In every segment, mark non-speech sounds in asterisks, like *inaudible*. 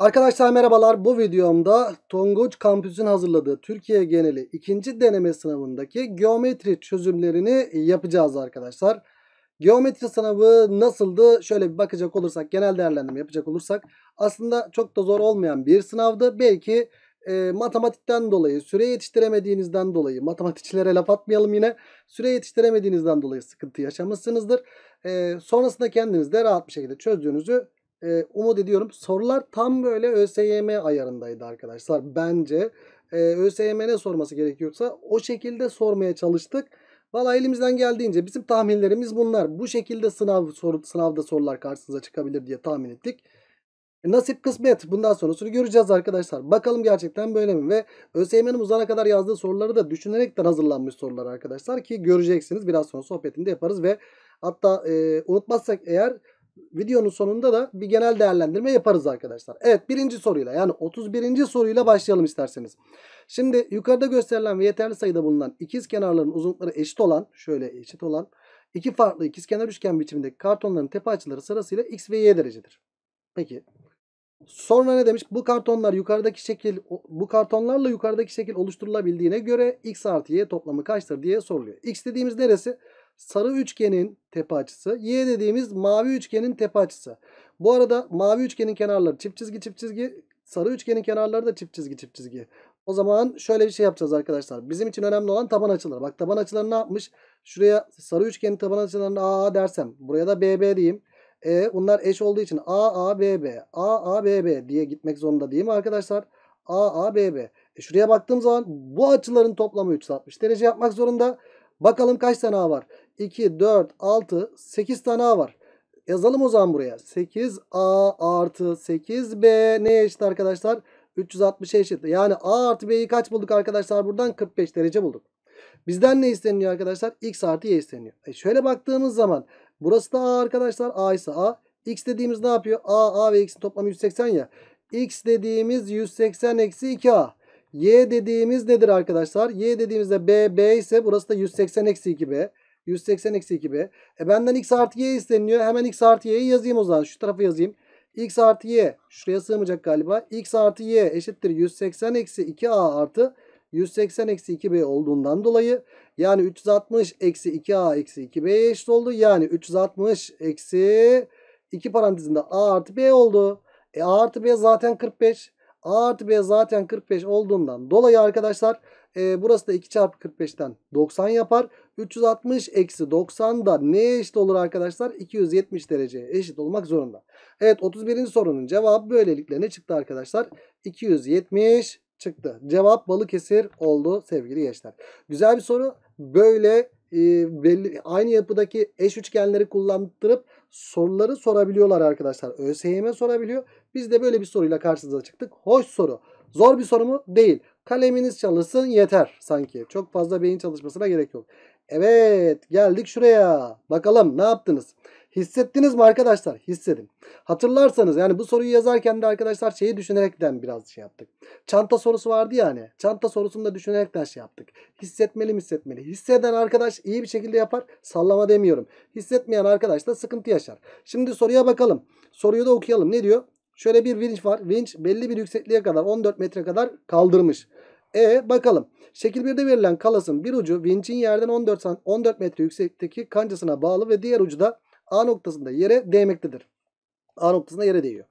Arkadaşlar merhabalar. Bu videomda Tonguç Kampüs'ün hazırladığı Türkiye geneli ikinci deneme sınavındaki geometri çözümlerini yapacağız arkadaşlar. Geometri sınavı nasıldı? Şöyle bir bakacak olursak, genel değerlendirme yapacak olursak aslında çok da zor olmayan bir sınavdı. Belki e, matematikten dolayı, süre yetiştiremediğinizden dolayı, matematikçilere laf atmayalım yine, süre yetiştiremediğinizden dolayı sıkıntı yaşamışsınızdır. E, sonrasında kendiniz de rahat bir şekilde çözdüğünüzü e, umut ediyorum. Sorular tam böyle ÖSYM ayarındaydı arkadaşlar bence. E, ÖSYM ne sorması gerekiyorsa o şekilde sormaya çalıştık. Valla elimizden geldiğince bizim tahminlerimiz bunlar. Bu şekilde sınav soru, sınavda sorular karşınıza çıkabilir diye tahmin ettik. E, nasip kısmet bundan sonrasını göreceğiz arkadaşlar. Bakalım gerçekten böyle mi? Ve ÖSYM'nin uzana kadar yazdığı soruları da düşünerekten hazırlanmış sorular arkadaşlar. Ki göreceksiniz biraz sonra sohbetinde yaparız ve hatta e, unutmazsak eğer videonun sonunda da bir genel değerlendirme yaparız arkadaşlar. Evet birinci soruyla yani 31. soruyla başlayalım isterseniz. Şimdi yukarıda gösterilen ve yeterli sayıda bulunan ikiz kenarların uzunlukları eşit olan şöyle eşit olan iki farklı ikiz kenar üçgen biçimindeki kartonların tepe açıları sırasıyla x ve y derecedir. Peki Sonra ne demiş? Bu kartonlar yukarıdaki şekil bu kartonlarla yukarıdaki şekil oluşturulabildiğine göre x artı y toplamı kaçtır diye soruluyor. x dediğimiz neresi? sarı üçgenin tepe açısı. Y dediğimiz mavi üçgenin tepe açısı. Bu arada mavi üçgenin kenarları çift çizgi çift çizgi. Sarı üçgenin kenarları da çift çizgi çift çizgi. O zaman şöyle bir şey yapacağız arkadaşlar. Bizim için önemli olan taban açıları. Bak taban açıları ne yapmış? Şuraya sarı üçgenin taban açılarını AA dersem. Buraya da BB diyeyim. E, bunlar eş olduğu için AABB, AABB diye gitmek zorunda değil mi arkadaşlar? AABB. E şuraya baktığım zaman bu açıların toplamı 360 derece yapmak zorunda. Bakalım kaç tane A var? 2, 4, 6, 8 tane A var. Yazalım o zaman buraya. 8A artı 8B neye eşit arkadaşlar? 360'e eşit. Yani A artı B'yi kaç bulduk arkadaşlar? Buradan 45 derece bulduk. Bizden ne isteniyor arkadaşlar? X artı Y isteniyor. E şöyle baktığımız zaman burası da A arkadaşlar. A ise A. X dediğimiz ne yapıyor? A, A ve X'in toplamı 180 ya. X dediğimiz 180 eksi 2A. Y dediğimiz nedir arkadaşlar? Y dediğimizde B, B ise burası da 180 eksi 2B. 180 eksi 2B. E benden x artı y isteniyor. Hemen x artı y'yi yazayım o zaman. Şu tarafa yazayım. x artı y. Şuraya sığmayacak galiba. x artı y eşittir 180 eksi 2a artı 180 eksi 2b olduğundan dolayı yani 360 eksi 2a eksi 2b'ye eşit oldu. Yani 360 eksi 2 parantezinde a artı b oldu. E a artı b zaten 45. A artı B zaten 45 olduğundan dolayı arkadaşlar e, burası da 2 çarpı 45'ten 90 yapar. 360 eksi 90 da neye eşit olur arkadaşlar? 270 dereceye eşit olmak zorunda. Evet 31. sorunun cevabı böylelikle ne çıktı arkadaşlar? 270 çıktı. Cevap Balıkesir oldu sevgili gençler. Güzel bir soru. Böyle e, belli, aynı yapıdaki eş üçgenleri kullandırıp soruları sorabiliyorlar arkadaşlar. ÖSYM sorabiliyor. Biz de böyle bir soruyla karşınıza çıktık. Hoş soru. Zor bir soru mu? Değil. Kaleminiz çalışsın yeter sanki. Çok fazla beyin çalışmasına gerek yok. Evet geldik şuraya. Bakalım ne yaptınız? Hissettiniz mi arkadaşlar? Hissedin. Hatırlarsanız yani bu soruyu yazarken de arkadaşlar şeyi düşünerekten biraz şey yaptık. Çanta sorusu vardı ya hani, Çanta sorusunu da düşünerekten şey yaptık. Hissetmeli mi hissetmeli? Hisseden arkadaş iyi bir şekilde yapar. Sallama demiyorum. Hissetmeyen arkadaş da sıkıntı yaşar. Şimdi soruya bakalım. Soruyu da okuyalım. Ne diyor? Şöyle bir vinç var. Vinç belli bir yüksekliğe kadar 14 metre kadar kaldırmış. E bakalım. Şekil 1'de verilen kalasın bir ucu vinçin yerden 14 14 metre yüksekteki kancasına bağlı ve diğer ucu da A noktasında yere değmektedir. A noktasında yere değiyor.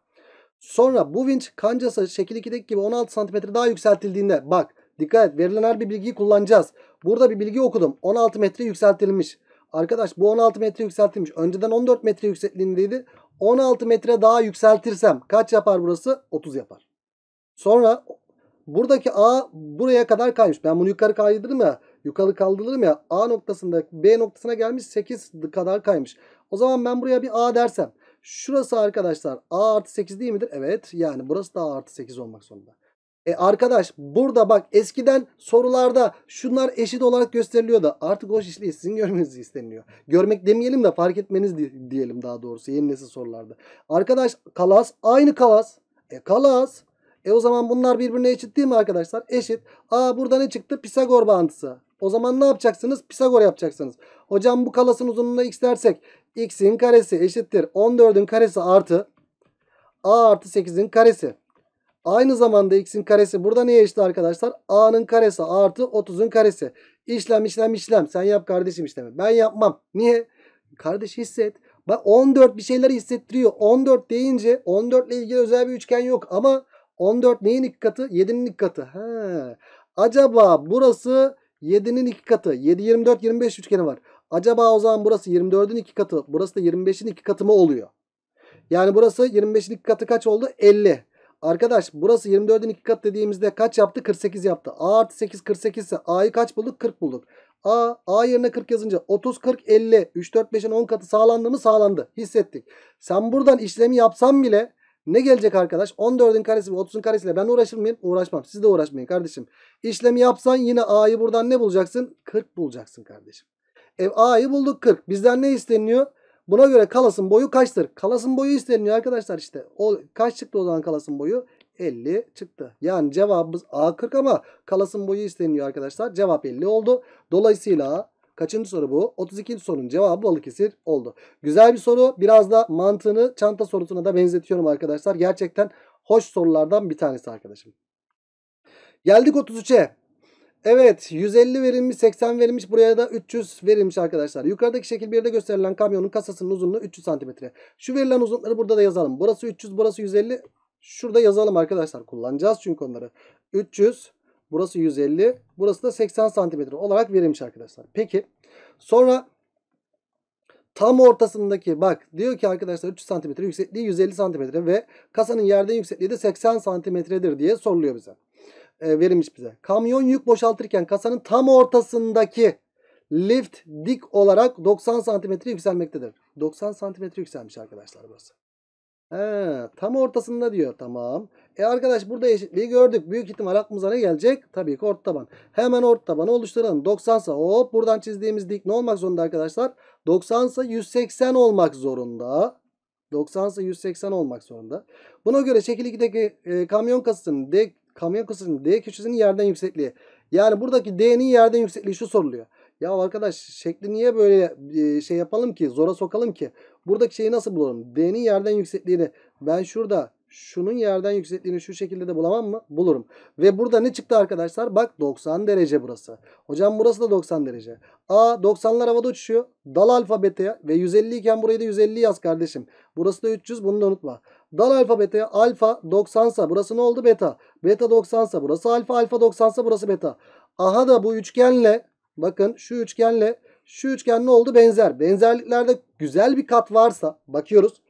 Sonra bu vinç kancası şekil 2'deki gibi 16 santimetre daha yükseltildiğinde bak dikkat et verilen her bir bilgiyi kullanacağız. Burada bir bilgi okudum. 16 metre yükseltilmiş. Arkadaş bu 16 metre yükseltilmiş. Önceden 14 metre yüksekliğindeydi. 16 metre daha yükseltirsem kaç yapar burası? 30 yapar. Sonra buradaki A buraya kadar kaymış. Ben bunu yukarı kaydırdım ya. Yukarı kaldırırım ya. A noktasında B noktasına gelmiş 8 kadar kaymış. O zaman ben buraya bir A dersem. Şurası arkadaşlar A artı 8 değil midir? Evet. Yani burası da A artı 8 olmak zorunda. E arkadaş burada bak eskiden sorularda şunlar eşit olarak gösteriliyordu. Artık o işliği sizin görmenizi isteniliyor. Görmek demeyelim de fark etmeniz diyelim daha doğrusu yeni nesil sorularda. Arkadaş kalas aynı kalas. E kalas. E o zaman bunlar birbirine eşit değil mi arkadaşlar? Eşit. Aa burada ne çıktı? Pisagor bağıntısı. O zaman ne yapacaksınız? Pisagor yapacaksınız. Hocam bu kalasın uzunluğuna x dersek x'in karesi eşittir 14'ün karesi artı a artı 8'in karesi. Aynı zamanda x'in karesi burada neye eşit arkadaşlar? a'nın karesi artı 30'un karesi. İşlem işlem işlem. Sen yap kardeşim işlemi. Ben yapmam. Niye? Kardeş hisset. Bak 14 bir şeyler hissettiriyor. 14 deyince 14 ile ilgili özel bir üçgen yok. Ama 14 neyin iki katı? 7'nin iki katı. He. Acaba burası 7'nin iki katı. 7, 24, 25 üçgeni var. Acaba o zaman burası 24'ün iki katı. Burası da 25'in iki katı mı oluyor? Yani burası 25'in iki katı kaç oldu? 50. Arkadaş burası 24'ün 2 kat dediğimizde kaç yaptı? 48 yaptı. A artı 8 48 ise A'yı kaç bulduk? 40 bulduk. A, A yerine 40 yazınca 30, 40, 50, 3, 4, 5'in 10 katı sağlandı mı? Sağlandı. Hissettik. Sen buradan işlemi yapsan bile ne gelecek arkadaş? 14'ün karesi ve 30'un karesiyle ben uğraşır mıyım? Uğraşmam. Siz de uğraşmayın kardeşim. İşlemi yapsan yine A'yı buradan ne bulacaksın? 40 bulacaksın kardeşim. E, A'yı bulduk 40. Bizden ne isteniyor? Buna göre kalasın boyu kaçtır? Kalasın boyu isteniyor arkadaşlar işte. O kaç çıktı o zaman kalasın boyu? 50 çıktı. Yani cevabımız A 40 ama kalasın boyu isteniyor arkadaşlar. Cevap 50 oldu. Dolayısıyla kaçıncı soru bu? 32. sorunun cevabı Balıkesir oldu. Güzel bir soru. Biraz da mantığını çanta sorusuna da benzetiyorum arkadaşlar. Gerçekten hoş sorulardan bir tanesi arkadaşım. Geldik 33'e. Evet 150 verilmiş 80 verilmiş buraya da 300 verilmiş arkadaşlar. Yukarıdaki şekil 1'de gösterilen kamyonun kasasının uzunluğu 300 cm. Şu verilen uzunlukları burada da yazalım. Burası 300 burası 150. Şurada yazalım arkadaşlar. Kullanacağız çünkü onları. 300 burası 150 burası da 80 cm olarak verilmiş arkadaşlar. Peki sonra tam ortasındaki bak diyor ki arkadaşlar 300 cm yüksekliği 150 cm ve kasanın yerden yüksekliği de 80 cm'dir diye soruluyor bize. E, verilmiş bize. Kamyon yük boşaltırken kasanın tam ortasındaki lift dik olarak 90 santimetre yükselmektedir. 90 santimetre yükselmiş arkadaşlar burası. He, tam ortasında diyor. Tamam. E arkadaş burada eşitliği gördük. Büyük ihtimal aklımıza ne gelecek? Tabii ki orta taban. Hemen orta tabanı oluşturalım. 90 sa hop buradan çizdiğimiz dik ne olmak zorunda arkadaşlar? 90 sa 180 olmak zorunda. 90 sa 180 olmak zorunda. Buna göre şekil 2'deki e, kamyon kasasının dik Kamyon kısmının D köşesinin yerden yüksekliği. Yani buradaki D'nin yerden yüksekliği şu soruluyor. Ya arkadaş şekli niye böyle e, şey yapalım ki zora sokalım ki? Buradaki şeyi nasıl bulalım? D'nin yerden yüksekliğini ben şurada şunun yerden yüksekliğini şu şekilde de bulamam mı? Bulurum. Ve burada ne çıktı arkadaşlar? Bak 90 derece burası. Hocam burası da 90 derece. A 90'lar havada uçuşuyor. Dal alfa beta. ve 150 iken burayı da 150 yaz kardeşim. Burası da 300 bunu da unutma. Dal alfa beta'ya alfa 90 sa burası ne oldu beta. Beta 90 sa burası alfa alfa 90 sa burası beta. Aha da bu üçgenle bakın şu üçgenle şu üçgen ne oldu benzer. Benzerliklerde güzel bir kat varsa bakıyoruz.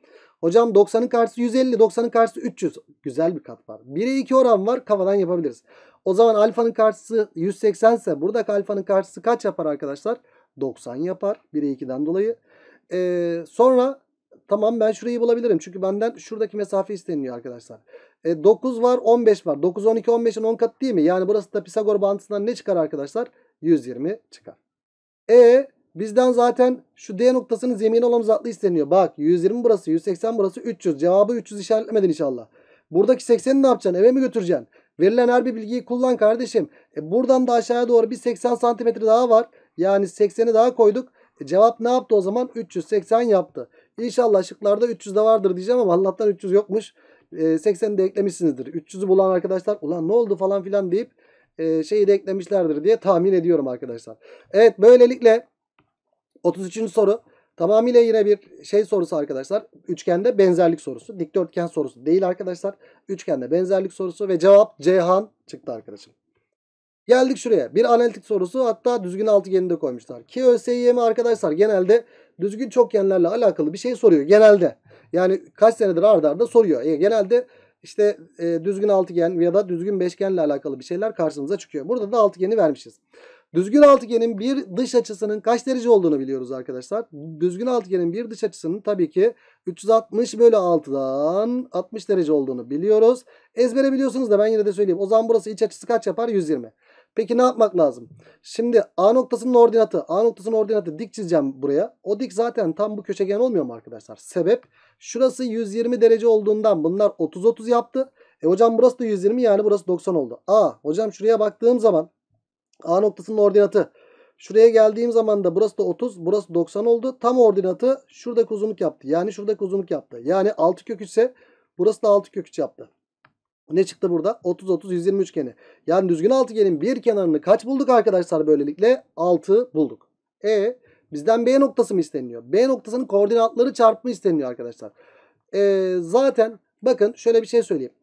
Hocam 90'ın karşısı 150 90'ın karşısı 300 güzel bir kat var. 1'e 2 oran var kafadan yapabiliriz. O zaman alfanın karşısı 180 ise buradaki alfanın karşısı kaç yapar arkadaşlar? 90 yapar 1'e 2'den dolayı. Ee, sonra Tamam ben şurayı bulabilirim. Çünkü benden şuradaki mesafe isteniliyor arkadaşlar. E, 9 var 15 var. 9, 12, 15'in 10 katı değil mi? Yani burası da Pisagor bağıntısından ne çıkar arkadaşlar? 120 çıkar. E bizden zaten şu D noktasının zemin olan uzaklığı isteniyor. Bak 120 burası 180 burası 300. Cevabı 300 işaretlemedin inşallah. Buradaki 80'i ne yapacaksın? Eve mi götüreceksin? Verilen her bir bilgiyi kullan kardeşim. E buradan da aşağıya doğru bir 80 santimetre daha var. Yani 80'i daha koyduk. E cevap ne yaptı o zaman? 380 yaptı. İnşallah şıklarda 300 de vardır diyeceğim ama Allah'tan 300 yokmuş. E, ee, 80'i de eklemişsinizdir. 300'ü bulan arkadaşlar ulan ne oldu falan filan deyip e, şeyi de eklemişlerdir diye tahmin ediyorum arkadaşlar. Evet böylelikle 33. soru tamamıyla yine bir şey sorusu arkadaşlar. Üçgende benzerlik sorusu. Dikdörtgen sorusu değil arkadaşlar. Üçgende benzerlik sorusu ve cevap Ceyhan çıktı arkadaşım. Geldik şuraya. Bir analitik sorusu hatta düzgün altıgeninde koymuşlar. Ki ÖSYM arkadaşlar genelde düzgün çokgenlerle alakalı bir şey soruyor genelde. Yani kaç senedir ardarda arda soruyor. E, genelde işte e, düzgün altıgen ya da düzgün beşgenle alakalı bir şeyler karşımıza çıkıyor. Burada da altıgeni vermişiz. Düzgün altıgenin bir dış açısının kaç derece olduğunu biliyoruz arkadaşlar. Düzgün altıgenin bir dış açısının tabii ki 360 bölü 6'dan 60 derece olduğunu biliyoruz. Ezbere biliyorsunuz da ben yine de söyleyeyim. O zaman burası iç açısı kaç yapar? 120. Peki ne yapmak lazım? Şimdi A noktasının ordinatı. A noktasının ordinatı dik çizeceğim buraya. O dik zaten tam bu köşegen olmuyor mu arkadaşlar? Sebep şurası 120 derece olduğundan bunlar 30-30 yaptı. E hocam burası da 120 yani burası 90 oldu. A hocam şuraya baktığım zaman A noktasının ordinatı. Şuraya geldiğim zaman da burası da 30 burası 90 oldu. Tam ordinatı şuradaki uzunluk yaptı. Yani şuradaki uzunluk yaptı. Yani 6 kök ise burası da 6 kök 3 yaptı. Ne çıktı burada? 30 30 120 üçgeni. Yani düzgün altıgenin bir kenarını kaç bulduk arkadaşlar böylelikle? 6 bulduk. E bizden B noktası mı isteniyor? B noktasının koordinatları çarpımı isteniyor arkadaşlar. E, zaten bakın şöyle bir şey söyleyeyim.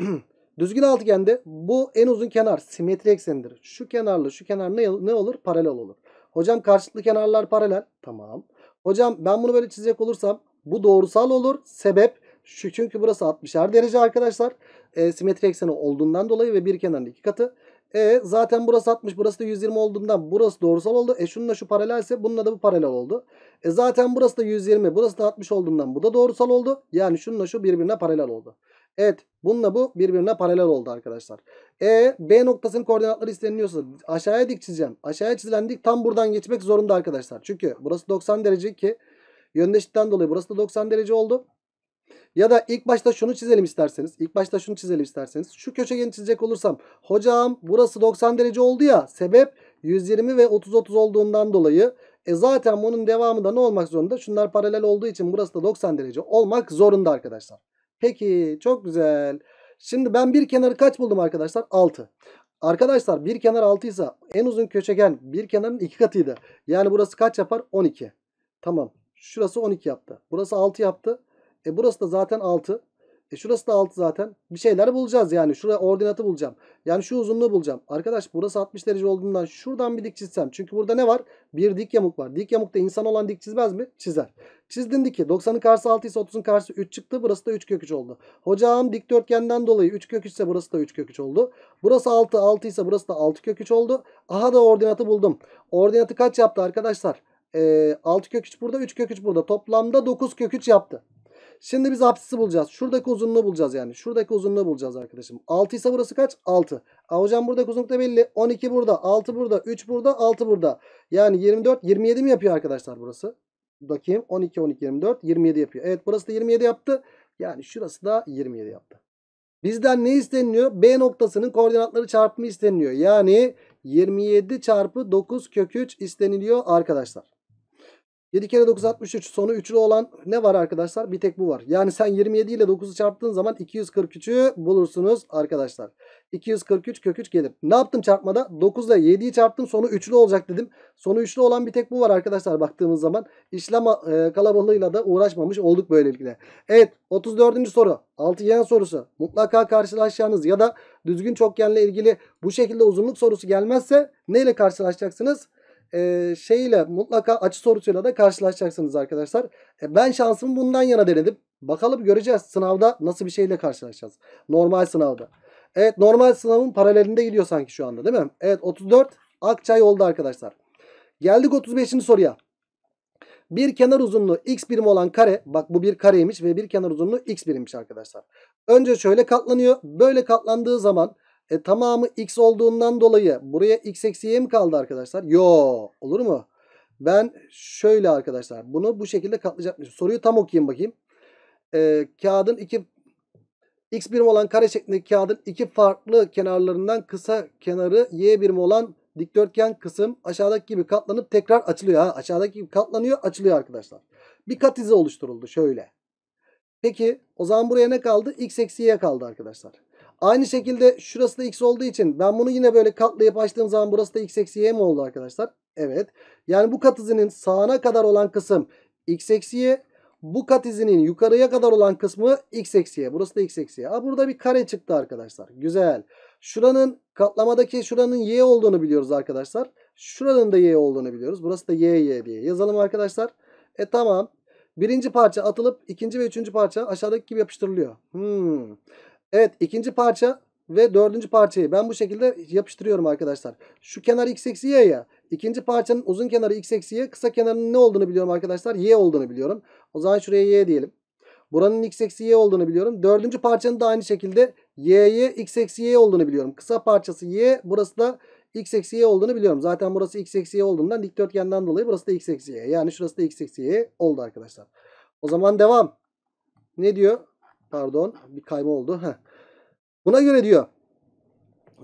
*clears throat* düzgün altıgende bu en uzun kenar simetri eksenidir. Şu kenarla şu kenar ne, ne olur? Paralel olur. Hocam karşılıklı kenarlar paralel. Tamam. Hocam ben bunu böyle çizecek olursam bu doğrusal olur. Sebep çünkü burası 60'er derece arkadaşlar e, simetri ekseni olduğundan dolayı ve bir kenarın iki katı. E zaten burası 60 burası da 120 olduğundan burası doğrusal oldu. E şununla şu paralelse bununla da bu paralel oldu. E zaten burası da 120 burası da 60 olduğundan bu da doğrusal oldu. Yani şununla şu birbirine paralel oldu. Evet bununla bu birbirine paralel oldu arkadaşlar. E B noktasının koordinatları isteniliyorsa aşağıya dik çizeceğim. Aşağıya çizilen dik tam buradan geçmek zorunda arkadaşlar. Çünkü burası 90 derece ki yöndeşlikten dolayı burası da 90 derece oldu. Ya da ilk başta şunu çizelim isterseniz. İlk başta şunu çizelim isterseniz. Şu köşegeni çizecek olursam. Hocam burası 90 derece oldu ya. Sebep 120 ve 30-30 olduğundan dolayı. E zaten bunun devamı da ne olmak zorunda? Şunlar paralel olduğu için burası da 90 derece olmak zorunda arkadaşlar. Peki çok güzel. Şimdi ben bir kenarı kaç buldum arkadaşlar? 6. Arkadaşlar bir kenar 6 ise en uzun köşegen bir kenarın 2 katıydı. Yani burası kaç yapar? 12. Tamam. Şurası 12 yaptı. Burası 6 yaptı. E burası da zaten 6. E şurası da 6 zaten. Bir şeyler bulacağız yani. Şuraya ordinatı bulacağım. Yani şu uzunluğu bulacağım. Arkadaş burası 60 derece olduğundan şuradan bir dik çizsem. Çünkü burada ne var? Bir dik yamuk var. Dik yamukta insan olan dik çizmez mi? Çizer. Çizdin diki. 90'ın karşısı 6 ise 30'un karşısı 3 çıktı. Burası da 3 kök 3 oldu. Hocam dikdörtgenden dolayı 3 kök 3 ise burası da 3 kök 3 oldu. Burası 6. 6 ise burası da 6 kök 3 oldu. Aha da ordinatı buldum. Ordinatı kaç yaptı arkadaşlar? Ee, 6 kök 3 burada 3 kök 3 burada. Toplamda 9 kök 3 yaptı. Şimdi biz apsisi bulacağız. Şuradaki uzunluğu bulacağız yani. Şuradaki uzunluğu bulacağız arkadaşım. 6 ise burası kaç? 6. A hocam buradaki uzunluk da belli. 12 burada, 6 burada, 3 burada, 6 burada. Yani 24, 27 mi yapıyor arkadaşlar burası? Bakayım. 12, 12, 24, 27 yapıyor. Evet burası da 27 yaptı. Yani şurası da 27 yaptı. Bizden ne isteniliyor? B noktasının koordinatları çarpımı isteniliyor. Yani 27 çarpı 9 kök 3 isteniliyor arkadaşlar. 7 kere 9 63 sonu üçlü olan ne var arkadaşlar? Bir tek bu var. Yani sen 27 ile 9'u çarptığın zaman 243'ü bulursunuz arkadaşlar. 243 kök 3 gelir. Ne yaptım çarpmada? 9 ile 7'yi çarptım sonu üçlü olacak dedim. Sonu üçlü olan bir tek bu var arkadaşlar baktığımız zaman. İşlem kalabalığıyla da uğraşmamış olduk böylelikle. Evet 34. soru. Altıgen sorusu. Mutlaka karşılaşacağınız ya da düzgün çokgenle ilgili bu şekilde uzunluk sorusu gelmezse neyle karşılaşacaksınız? e, şeyle mutlaka açı sorusuyla da karşılaşacaksınız arkadaşlar. E, ben şansımı bundan yana denedim. Bakalım göreceğiz sınavda nasıl bir şeyle karşılaşacağız. Normal sınavda. Evet normal sınavın paralelinde gidiyor sanki şu anda değil mi? Evet 34 Akçay oldu arkadaşlar. Geldik 35. soruya. Bir kenar uzunluğu x birim olan kare. Bak bu bir kareymiş ve bir kenar uzunluğu x birimmiş arkadaşlar. Önce şöyle katlanıyor. Böyle katlandığı zaman e tamamı x olduğundan dolayı buraya x eksi y mi kaldı arkadaşlar? Yo olur mu? Ben şöyle arkadaşlar bunu bu şekilde katlayacakmışım. Soruyu tam okuyayım bakayım. E, kağıdın iki x birim olan kare şeklindeki kağıdın iki farklı kenarlarından kısa kenarı y birim olan dikdörtgen kısım aşağıdaki gibi katlanıp tekrar açılıyor. Ha, aşağıdaki gibi katlanıyor açılıyor arkadaşlar. Bir kat izi oluşturuldu şöyle. Peki o zaman buraya ne kaldı? x eksi y kaldı arkadaşlar. Aynı şekilde şurası da x olduğu için ben bunu yine böyle katlayıp açtığım zaman burası da x eksi y mi oldu arkadaşlar? Evet. Yani bu kat izinin sağına kadar olan kısım x eksi y. Bu kat izinin yukarıya kadar olan kısmı x eksi y. Burası da x eksi y. Aa, burada bir kare çıktı arkadaşlar. Güzel. Şuranın katlamadaki şuranın y olduğunu biliyoruz arkadaşlar. Şuranın da y olduğunu biliyoruz. Burası da y y diye yazalım arkadaşlar. E tamam. Birinci parça atılıp ikinci ve üçüncü parça aşağıdaki gibi yapıştırılıyor. Hmm. Evet ikinci parça ve dördüncü parçayı ben bu şekilde yapıştırıyorum arkadaşlar. Şu kenar x eksi y ya. İkinci parçanın uzun kenarı x eksi y. Kısa kenarının ne olduğunu biliyorum arkadaşlar. Y olduğunu biliyorum. O zaman şuraya y diyelim. Buranın x eksi y olduğunu biliyorum. Dördüncü parçanın da aynı şekilde y'ye x eksi y olduğunu biliyorum. Kısa parçası y. Burası da x eksi y olduğunu biliyorum. Zaten burası x eksi y olduğundan dikdörtgenden dolayı burası da x eksi y. Yani şurası da x eksi y oldu arkadaşlar. O zaman devam. Ne diyor? Pardon bir kayma oldu. Heh. Buna göre diyor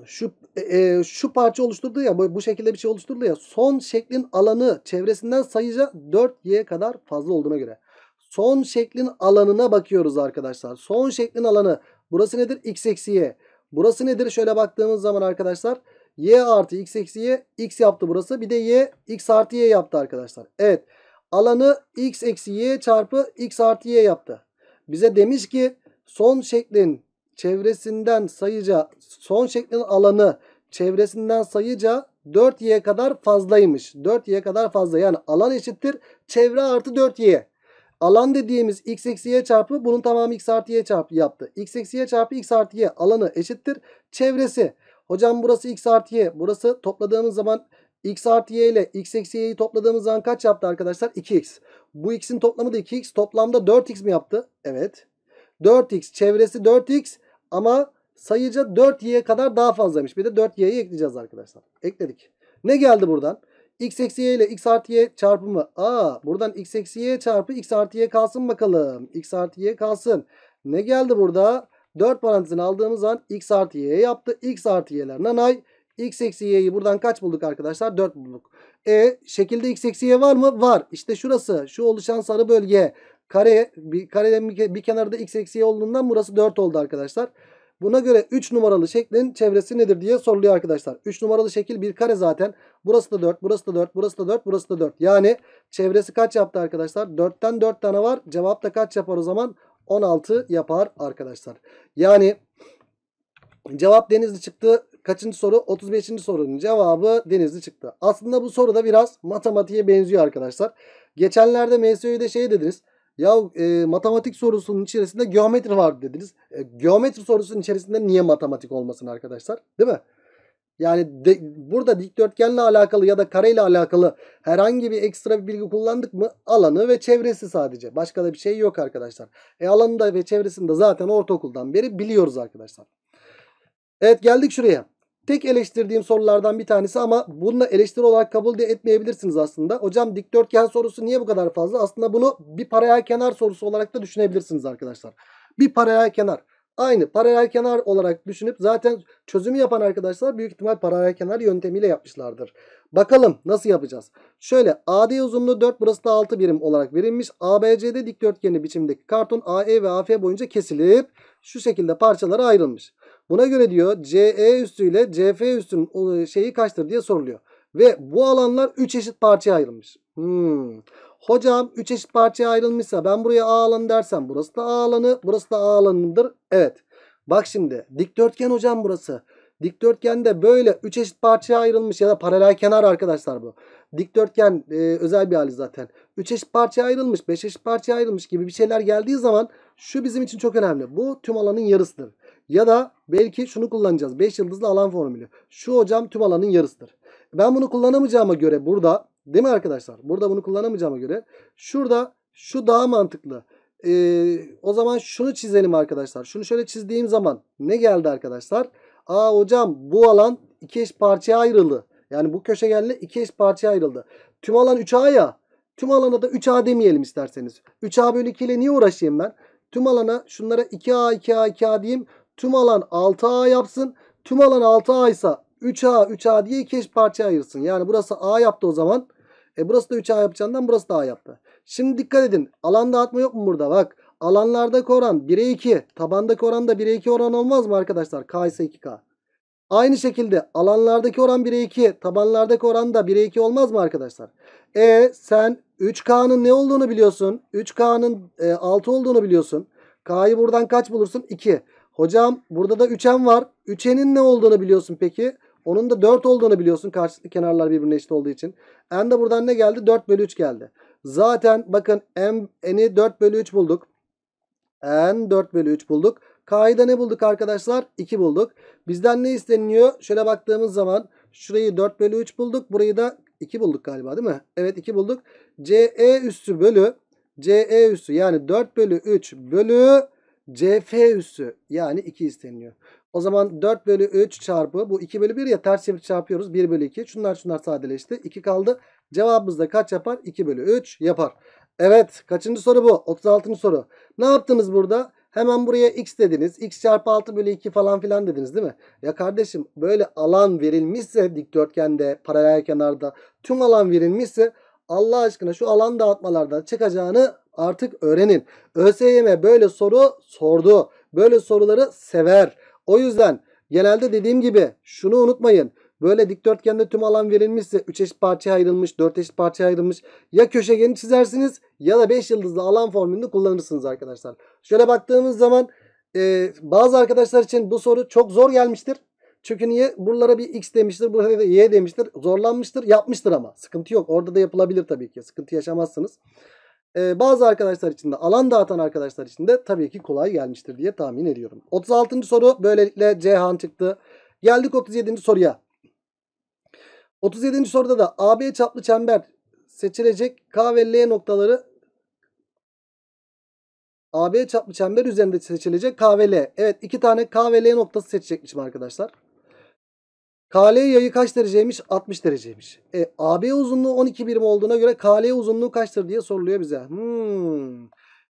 şu e, e şu parça oluşturdu ya bu, bu şekilde bir şey oluşturdu ya son şeklin alanı çevresinden sayıca 4y kadar fazla olduğuna göre. Son şeklin alanına bakıyoruz arkadaşlar. Son şeklin alanı burası nedir? x eksi y. Burası nedir? Şöyle baktığımız zaman arkadaşlar y artı x eksi y x yaptı burası. Bir de y x artı y yaptı arkadaşlar. Evet alanı x eksi y çarpı x artı y yaptı. Bize demiş ki son şeklin çevresinden sayıca son şeklin alanı çevresinden sayıca 4y kadar fazlaymış. 4y kadar fazla yani alan eşittir çevre artı 4y. Alan dediğimiz x eksi y çarpı bunun tamamı x artı y çarpı yaptı. x eksi y çarpı x artı y alanı eşittir çevresi. Hocam burası x artı y. Burası topladığımız zaman x artı y ile x eksi y'yi topladığımız zaman kaç yaptı arkadaşlar? 2x. Bu x'in toplamı da 2x. Toplamda 4x mi yaptı? Evet. 4x çevresi 4x ama sayıca 4y'ye kadar daha fazlamış. Bir de 4y'yi ekleyeceğiz arkadaşlar. Ekledik. Ne geldi buradan? x eksi y ile x artı y çarpımı. Aa buradan x eksi y çarpı x artı y kalsın bakalım. x artı y kalsın. Ne geldi burada? 4 parantezini aldığımız an x artı y yaptı. x artı y'ler nanay. x eksi y'yi buradan kaç bulduk arkadaşlar? 4 bulduk. E şekilde x eksi y var mı? Var. İşte şurası. Şu oluşan sarı bölge. Kare, bir, kareden bir, bir kenarda x eksi y olduğundan burası 4 oldu arkadaşlar. Buna göre 3 numaralı şeklin çevresi nedir diye soruluyor arkadaşlar. 3 numaralı şekil bir kare zaten. Burası da 4, burası da 4, burası da 4, burası da 4. Yani çevresi kaç yaptı arkadaşlar? 4'ten 4 tane var. Cevap da kaç yapar o zaman? 16 yapar arkadaşlar. Yani cevap denizli çıktı. Kaçıncı soru? 35. sorunun cevabı denizli çıktı. Aslında bu soruda biraz matematiğe benziyor arkadaşlar. Geçenlerde MSÖ'de şey dediniz. Ya e, matematik sorusunun içerisinde geometri var dediniz. E, geometri sorusunun içerisinde niye matematik olmasın arkadaşlar? Değil mi? Yani de, burada dikdörtgenle alakalı ya da kareyle alakalı herhangi bir ekstra bir bilgi kullandık mı? Alanı ve çevresi sadece. Başka da bir şey yok arkadaşlar. E da ve de zaten ortaokuldan beri biliyoruz arkadaşlar. Evet geldik şuraya. Tek eleştirdiğim sorulardan bir tanesi ama bununla eleştiri olarak kabul de etmeyebilirsiniz aslında. Hocam dikdörtgen sorusu niye bu kadar fazla? Aslında bunu bir paralel kenar sorusu olarak da düşünebilirsiniz arkadaşlar. Bir paralel kenar. Aynı paralel kenar olarak düşünüp zaten çözümü yapan arkadaşlar büyük ihtimal paralel kenar yöntemiyle yapmışlardır. Bakalım nasıl yapacağız? Şöyle AD uzunluğu 4 burası da 6 birim olarak verilmiş. ABCD dikdörtgeni biçimdeki karton AE ve AF boyunca kesilip şu şekilde parçalara ayrılmış. Buna göre diyor CE üstüyle CF üssünün şeyi kaçtır diye soruluyor. Ve bu alanlar 3 eşit parçaya ayrılmış. Hmm. Hocam 3 eşit parçaya ayrılmışsa ben buraya A alanı dersem burası da A alanı burası da A alanıdır. Evet. Bak şimdi dikdörtgen hocam burası. Dikdörtgende böyle 3 eşit parçaya ayrılmış ya da paralel kenar arkadaşlar bu. Dikdörtgen e, özel bir hali zaten. 3 eşit parçaya ayrılmış, 5 eşit parçaya ayrılmış gibi bir şeyler geldiği zaman şu bizim için çok önemli. Bu tüm alanın yarısıdır. Ya da belki şunu kullanacağız. 5 yıldızlı alan formülü. Şu hocam tüm alanın yarısıdır. Ben bunu kullanamayacağıma göre burada değil mi arkadaşlar? Burada bunu kullanamayacağıma göre şurada şu daha mantıklı. Ee, o zaman şunu çizelim arkadaşlar. Şunu şöyle çizdiğim zaman ne geldi arkadaşlar? Aa hocam bu alan iki eş parçaya ayrıldı. Yani bu köşegenle iki eş parçaya ayrıldı. Tüm alan 3A ya. Tüm alana da 3A demeyelim isterseniz. 3A bölü 2 ile niye uğraşayım ben? Tüm alana şunlara 2A 2A 2A diyeyim. Tüm alan 6A yapsın. Tüm alan 6A ise 3A 3A diye iki eş parçaya ayırsın. Yani burası A yaptı o zaman. E burası da 3A yapacağından burası da A yaptı. Şimdi dikkat edin. Alan dağıtma yok mu burada? Bak alanlardaki oran 1'e 2. Tabandaki oran da 1'e 2 oran olmaz mı arkadaşlar? K ise 2K. Aynı şekilde alanlardaki oran 1'e 2. Tabanlardaki oran da 1'e 2 olmaz mı arkadaşlar? E sen 3K'nın ne olduğunu biliyorsun. 3K'nın e, 6 olduğunu biliyorsun. K'yı buradan kaç bulursun? 2. Hocam burada da 3n var. 3n'in ne olduğunu biliyorsun peki. Onun da 4 olduğunu biliyorsun. Karşılıklı kenarlar birbirine eşit olduğu için. N de buradan ne geldi? 4 bölü 3 geldi. Zaten bakın m, n'i 4 bölü 3 bulduk. n 4 bölü 3 bulduk. K'yı da ne bulduk arkadaşlar? 2 bulduk. Bizden ne isteniyor? Şöyle baktığımız zaman şurayı 4 bölü 3 bulduk. Burayı da 2 bulduk galiba değil mi? Evet 2 bulduk. CE üssü bölü CE üssü yani 4 bölü 3 bölü CF üssü yani 2 isteniyor. O zaman 4 bölü 3 çarpı bu 2 bölü 1 ya ters çevirip çarpıyoruz. 1 bölü 2. Şunlar şunlar sadeleşti. 2 kaldı. Cevabımız da kaç yapar? 2 bölü 3 yapar. Evet kaçıncı soru bu? 36. soru. Ne yaptınız burada? Hemen buraya x dediniz. x çarpı 6 bölü 2 falan filan dediniz değil mi? Ya kardeşim böyle alan verilmişse dikdörtgende paralel kenarda tüm alan verilmişse Allah aşkına şu alan dağıtmalarda çıkacağını artık öğrenin. ÖSYM böyle soru sordu. Böyle soruları sever. O yüzden genelde dediğim gibi şunu unutmayın. Böyle dikdörtgende tüm alan verilmişse 3 eşit parçaya ayrılmış, 4 eşit parçaya ayrılmış. Ya köşegeni çizersiniz ya da 5 yıldızlı alan formülünü kullanırsınız arkadaşlar. Şöyle baktığımız zaman e, bazı arkadaşlar için bu soru çok zor gelmiştir. Çünkü niye? Buralara bir x demiştir, buralara da y demiştir. Zorlanmıştır, yapmıştır ama. Sıkıntı yok. Orada da yapılabilir tabii ki. Sıkıntı yaşamazsınız. Ee, bazı arkadaşlar için de alan dağıtan arkadaşlar için de tabii ki kolay gelmiştir diye tahmin ediyorum. 36. soru böylelikle han çıktı. Geldik 37. soruya. 37. soruda da AB çaplı çember seçilecek K ve L noktaları AB çaplı çember üzerinde seçilecek K ve L. Evet iki tane K ve L noktası seçecekmişim arkadaşlar. KL yayı kaç dereceymiş? 60 dereceymiş. E, AB uzunluğu 12 birim olduğuna göre KL uzunluğu kaçtır diye soruluyor bize. Hmm.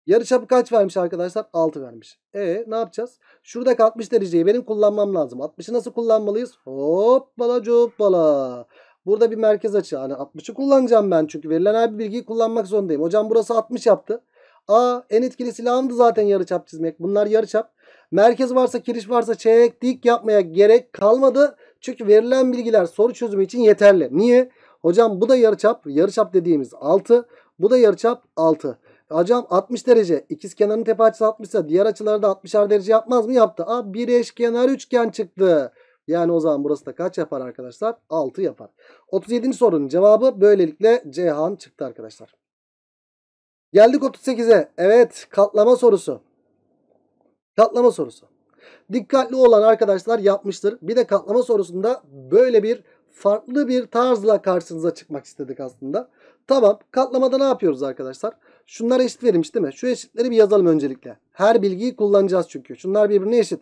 Yarıçapı kaç vermiş arkadaşlar? 6 vermiş. E ne yapacağız? Şuradaki 60 dereceyi benim kullanmam lazım. 60'ı nasıl kullanmalıyız? Hop bala Burada bir merkez açı. Hani 60'ı kullanacağım ben çünkü verilen her bir bilgiyi kullanmak zorundayım. Hocam burası 60 yaptı. A en etkili silahımdı zaten yarı çap çizmek. Bunlar yarı çap. Merkez varsa kiriş varsa çeyrek dik yapmaya gerek kalmadı. Çünkü verilen bilgiler soru çözümü için yeterli. Niye? Hocam bu da yarıçap. Yarıçap dediğimiz 6. Bu da yarıçap 6. Hocam 60 derece. İkiz kenarın tepe açısı 60 ise diğer da 60'ar derece yapmaz mı? Yaptı. Aa, bir eşkenar üçgen çıktı. Yani o zaman burası da kaç yapar arkadaşlar? 6 yapar. 37. sorunun cevabı böylelikle Cihan çıktı arkadaşlar. Geldik 38'e. Evet katlama sorusu. Katlama sorusu. Dikkatli olan arkadaşlar yapmıştır. Bir de katlama sorusunda böyle bir farklı bir tarzla karşınıza çıkmak istedik aslında. Tamam katlamada ne yapıyoruz arkadaşlar? Şunlar eşit verilmiş değil mi? Şu eşitleri bir yazalım öncelikle. Her bilgiyi kullanacağız çünkü. Şunlar birbirine eşit.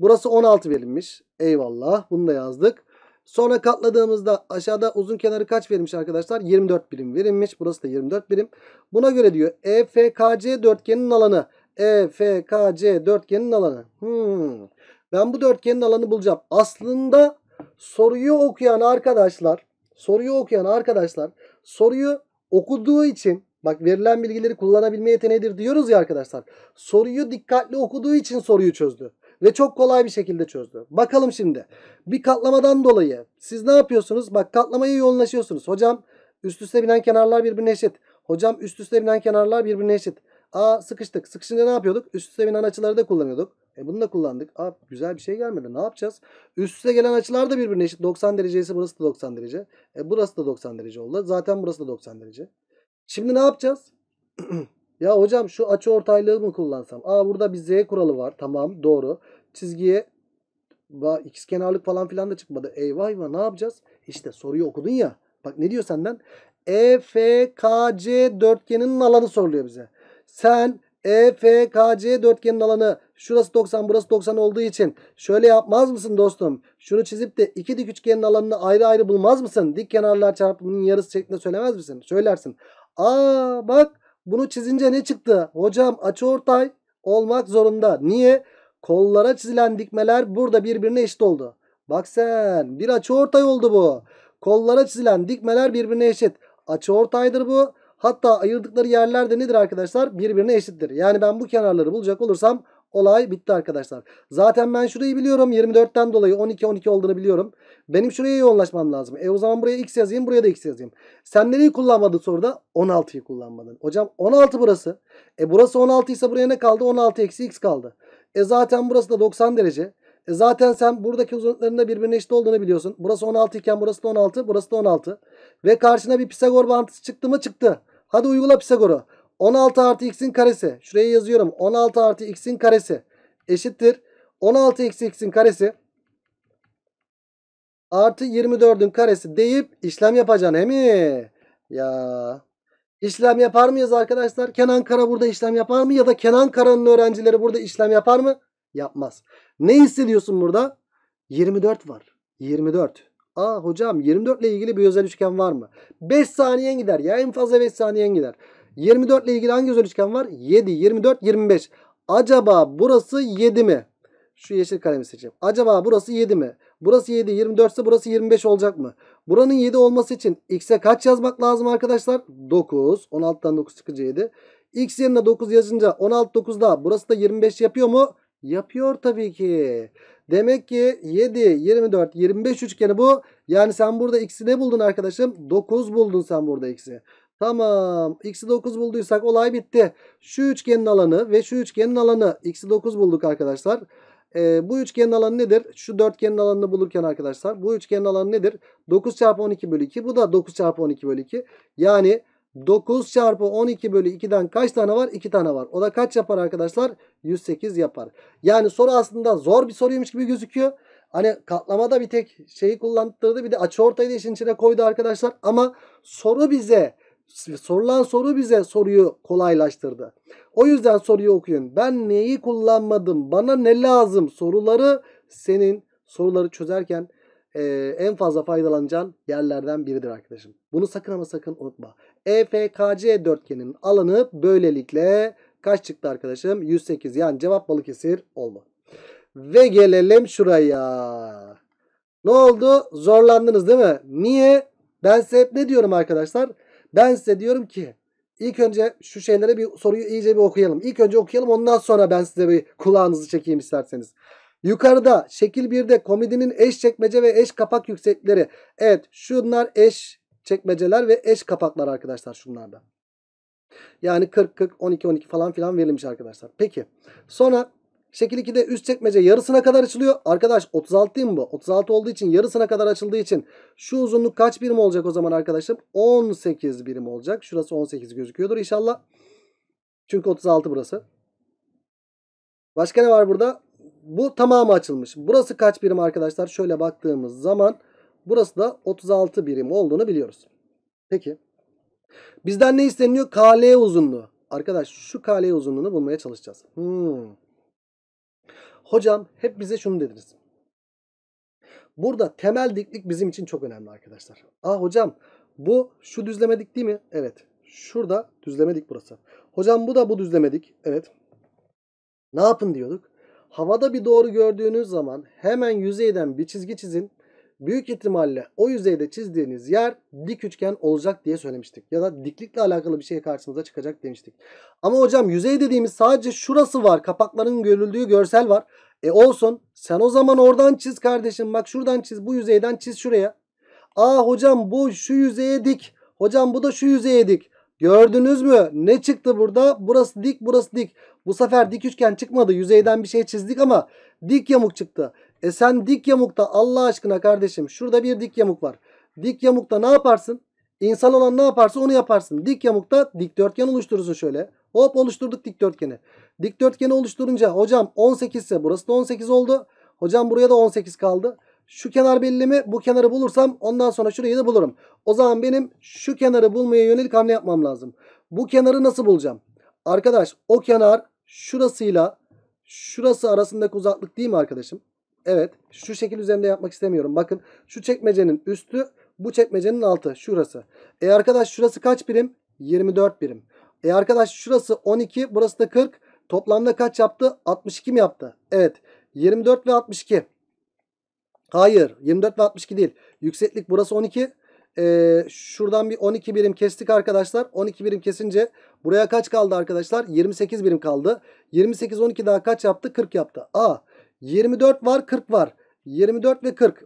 Burası 16 verilmiş. Eyvallah bunu da yazdık. Sonra katladığımızda aşağıda uzun kenarı kaç verilmiş arkadaşlar? 24 birim verilmiş. Burası da 24 birim. Buna göre diyor EFKC dörtgenin alanı e, F, K, C dörtgenin alanı. Hmm. Ben bu dörtgenin alanı bulacağım. Aslında soruyu okuyan arkadaşlar, soruyu okuyan arkadaşlar soruyu okuduğu için bak verilen bilgileri kullanabilme yeteneğidir diyoruz ya arkadaşlar. Soruyu dikkatli okuduğu için soruyu çözdü. Ve çok kolay bir şekilde çözdü. Bakalım şimdi. Bir katlamadan dolayı siz ne yapıyorsunuz? Bak katlamayı yoğunlaşıyorsunuz. Hocam üst üste binen kenarlar birbirine eşit. Hocam üst üste binen kenarlar birbirine eşit. A sıkıştık. Sıkışınca ne yapıyorduk? Üst üste binen açıları da kullanıyorduk. E bunu da kullandık. A güzel bir şey gelmedi. Ne yapacağız? Üst üste gelen açılar da birbirine eşit. 90 derecesi burası da 90 derece. E burası da 90 derece oldu. Zaten burası da 90 derece. Şimdi ne yapacağız? *clears throat* ya hocam şu açı ortaylığı mı kullansam? A burada bir Z kuralı var. Tamam doğru. Çizgiye x kenarlık falan filan da çıkmadı. Eyvah eyvah ne yapacağız? İşte soruyu okudun ya. Bak ne diyor senden? EFKC dörtgenin alanı soruluyor bize sen EFKC dörtgenin alanı şurası 90 burası 90 olduğu için şöyle yapmaz mısın dostum? Şunu çizip de iki dik üçgenin alanını ayrı ayrı bulmaz mısın? Dik kenarlar çarpımının yarısı şeklinde söylemez misin? Söylersin. Aa bak bunu çizince ne çıktı? Hocam açıortay olmak zorunda. Niye? Kollara çizilen dikmeler burada birbirine eşit oldu. Bak sen bir açıortay oldu bu. Kollara çizilen dikmeler birbirine eşit. Açıortaydır bu. Hatta ayırdıkları yerler de nedir arkadaşlar? Birbirine eşittir. Yani ben bu kenarları bulacak olursam olay bitti arkadaşlar. Zaten ben şurayı biliyorum. 24'ten dolayı 12 12 olduğunu biliyorum. Benim şuraya yoğunlaşmam lazım. E o zaman buraya x yazayım. Buraya da x yazayım. Sen nereyi kullanmadın soruda? 16'yı kullanmadın. Hocam 16 burası. E burası 16 ise buraya ne kaldı? 16 eksi x kaldı. E zaten burası da 90 derece. E zaten sen buradaki uzunluklarında birbirine eşit olduğunu biliyorsun. Burası 16 iken burası da 16, burası da 16. Ve karşına bir Pisagor bağıntısı çıktı mı çıktı. Hadi uygula Pisagor'u. 16 artı x'in karesi. Şuraya yazıyorum. 16 artı x'in karesi eşittir. 16 eksi x'in karesi artı 24'ün karesi deyip işlem yapacaksın he mi? Ya işlem yapar mıyız arkadaşlar? Kenan Kara burada işlem yapar mı? Ya da Kenan Kara'nın öğrencileri burada işlem yapar mı? Yapmaz. Ne hissediyorsun burada? 24 var. 24. Aa hocam 24 ile ilgili bir özel üçgen var mı? 5 saniyen gider ya en fazla 5 saniyen gider. 24 ile ilgili hangi özel üçgen var? 7, 24, 25. Acaba burası 7 mi? Şu yeşil kalemi seçeyim. Acaba burası 7 mi? Burası 7, 24 ise burası 25 olacak mı? Buranın 7 olması için x'e kaç yazmak lazım arkadaşlar? 9. 16'dan 9 çıkınca 7. x yerine 9 yazınca 16, 9 daha. Burası da 25 yapıyor mu? Yapıyor tabii ki. Demek ki 7, 24, 25 üçgeni bu. Yani sen burada x'i ne buldun arkadaşım? 9 buldun sen burada x'i. Tamam. X'i 9 bulduysak olay bitti. Şu üçgenin alanı ve şu üçgenin alanı. X'i 9 bulduk arkadaşlar. Ee, bu üçgenin alanı nedir? Şu dörtgenin alanını bulurken arkadaşlar. Bu üçgenin alanı nedir? 9 çarpı 12 bölü 2. Bu da 9 çarpı 12 bölü 2. Yani 9 çarpı 12 bölü 2'den kaç tane var? 2 tane var. O da kaç yapar arkadaşlar? 108 yapar. Yani soru aslında zor bir soruymuş gibi gözüküyor. Hani katlamada bir tek şeyi kullandırdı bir de açı ortayı da işin içine koydu arkadaşlar. Ama soru bize sorulan soru bize soruyu kolaylaştırdı. O yüzden soruyu okuyun. Ben neyi kullanmadım? Bana ne lazım? Soruları senin soruları çözerken e, en fazla faydalanacağın yerlerden biridir arkadaşım. Bunu sakın ama sakın unutma. EFKC dörtgenin alanı böylelikle kaç çıktı arkadaşım? 108 yani cevap Balıkesir oldu. Ve gelelim şuraya. Ne oldu? Zorlandınız değil mi? Niye? Ben size hep ne diyorum arkadaşlar? Ben size diyorum ki ilk önce şu şeylere bir soruyu iyice bir okuyalım. İlk önce okuyalım ondan sonra ben size bir kulağınızı çekeyim isterseniz. Yukarıda şekil 1'de komedinin eş çekmece ve eş kapak yüksekleri. Evet şunlar eş çekmeceler ve eş kapaklar arkadaşlar şunlarda. Yani 40, 40, 12, 12 falan filan verilmiş arkadaşlar. Peki. Sonra şekil 2'de üst çekmece yarısına kadar açılıyor. Arkadaş 36 değil mi bu? 36 olduğu için yarısına kadar açıldığı için şu uzunluk kaç birim olacak o zaman arkadaşım? 18 birim olacak. Şurası 18 gözüküyordur inşallah. Çünkü 36 burası. Başka ne var burada? Bu tamamı açılmış. Burası kaç birim arkadaşlar? Şöyle baktığımız zaman Burası da 36 birim olduğunu biliyoruz. Peki. Bizden ne isteniyor? KL uzunluğu. Arkadaş şu KL uzunluğunu bulmaya çalışacağız. Hmm. Hocam hep bize şunu dediniz. Burada temel diklik bizim için çok önemli arkadaşlar. Aa hocam bu şu düzleme dik değil mi? Evet. Şurada düzleme dik burası. Hocam bu da bu düzleme dik. Evet. Ne yapın diyorduk. Havada bir doğru gördüğünüz zaman hemen yüzeyden bir çizgi çizin büyük ihtimalle o yüzeyde çizdiğiniz yer dik üçgen olacak diye söylemiştik. Ya da diklikle alakalı bir şey karşımıza çıkacak demiştik. Ama hocam yüzey dediğimiz sadece şurası var. Kapakların görüldüğü görsel var. E olsun sen o zaman oradan çiz kardeşim. Bak şuradan çiz bu yüzeyden çiz şuraya. Aa hocam bu şu yüzeye dik. Hocam bu da şu yüzeye dik. Gördünüz mü? Ne çıktı burada? Burası dik, burası dik. Bu sefer dik üçgen çıkmadı. Yüzeyden bir şey çizdik ama dik yamuk çıktı. E sen dik yamukta Allah aşkına kardeşim şurada bir dik yamuk var. Dik yamukta ne yaparsın? İnsan olan ne yaparsa onu yaparsın. Dik yamukta dikdörtgen oluşturursun şöyle. Hop oluşturduk dikdörtgeni. Dikdörtgeni oluşturunca hocam 18 ise burası da 18 oldu. Hocam buraya da 18 kaldı. Şu kenar belli mi? Bu kenarı bulursam ondan sonra şurayı da bulurum. O zaman benim şu kenarı bulmaya yönelik hamle yapmam lazım. Bu kenarı nasıl bulacağım? Arkadaş o kenar şurasıyla şurası arasındaki uzaklık değil mi arkadaşım? Evet şu şekil üzerinde yapmak istemiyorum. Bakın şu çekmecenin üstü bu çekmecenin altı şurası. E arkadaş şurası kaç birim? 24 birim. E arkadaş şurası 12 burası da 40. Toplamda kaç yaptı? 62 mi yaptı? Evet 24 ve 62. Hayır 24 ve 62 değil. Yükseklik burası 12. Ee, şuradan bir 12 birim kestik arkadaşlar. 12 birim kesince buraya kaç kaldı arkadaşlar? 28 birim kaldı. 28 12 daha kaç yaptı? 40 yaptı. A 24 var 40 var. 24 ve 40.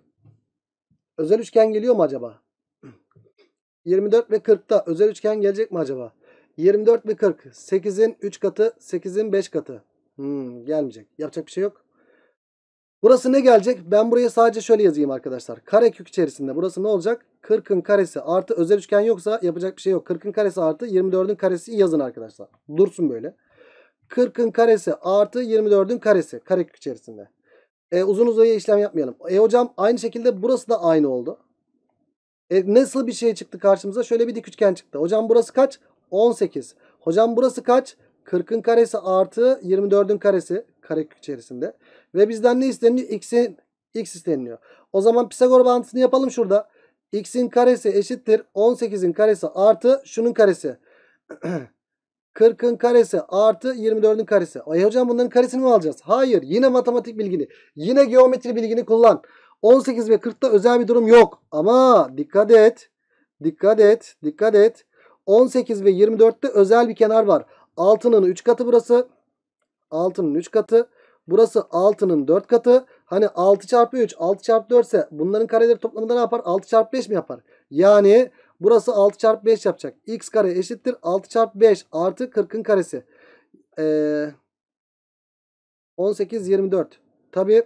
Özel üçgen geliyor mu acaba? 24 *clears throat* ve 40'ta özel üçgen gelecek mi acaba? 24 ve 40. 8'in 3 katı, 8'in 5 katı. Hmm, gelmeyecek. Yapacak bir şey yok. Burası ne gelecek? Ben buraya sadece şöyle yazayım arkadaşlar. Karekök içerisinde burası ne olacak? 40'ın karesi artı özel üçgen yoksa yapacak bir şey yok. 40'ın karesi artı 24'ün karesi yazın arkadaşlar. Dursun böyle. 40'ın karesi artı 24'ün karesi karekök içerisinde. E, uzun uzadıya işlem yapmayalım. E hocam aynı şekilde burası da aynı oldu. E, nasıl bir şey çıktı karşımıza? Şöyle bir dik üçgen çıktı. Hocam burası kaç? 18. Hocam burası kaç? 40'ın karesi artı 24'ün karesi karekök içerisinde. Ve bizden ne isteniyor? X'in x isteniyor. O zaman Pisagor bağıntısını yapalım şurada. x'in karesi eşittir 18'in karesi artı şunun karesi. *clears throat* 40'ın karesi artı 24'ün karesi. Ay e hocam bunların karesini mi alacağız? Hayır. Yine matematik bilgini, yine geometri bilgini kullan. 18 ve 40'ta özel bir durum yok. Ama dikkat et. Dikkat et. Dikkat et. 18 ve 24'te özel bir kenar var. Altının 3 katı burası. Altının 3 katı. Burası 6'nın 4 katı. Hani 6 çarpı 3, 6 çarpı 4 ise bunların kareleri toplamında ne yapar? 6 çarpı 5 mi yapar? Yani Burası 6 çarpı 5 yapacak. X kare eşittir 6 çarpı 5 artı 40'ın karesi. Ee, 18 24. Tabi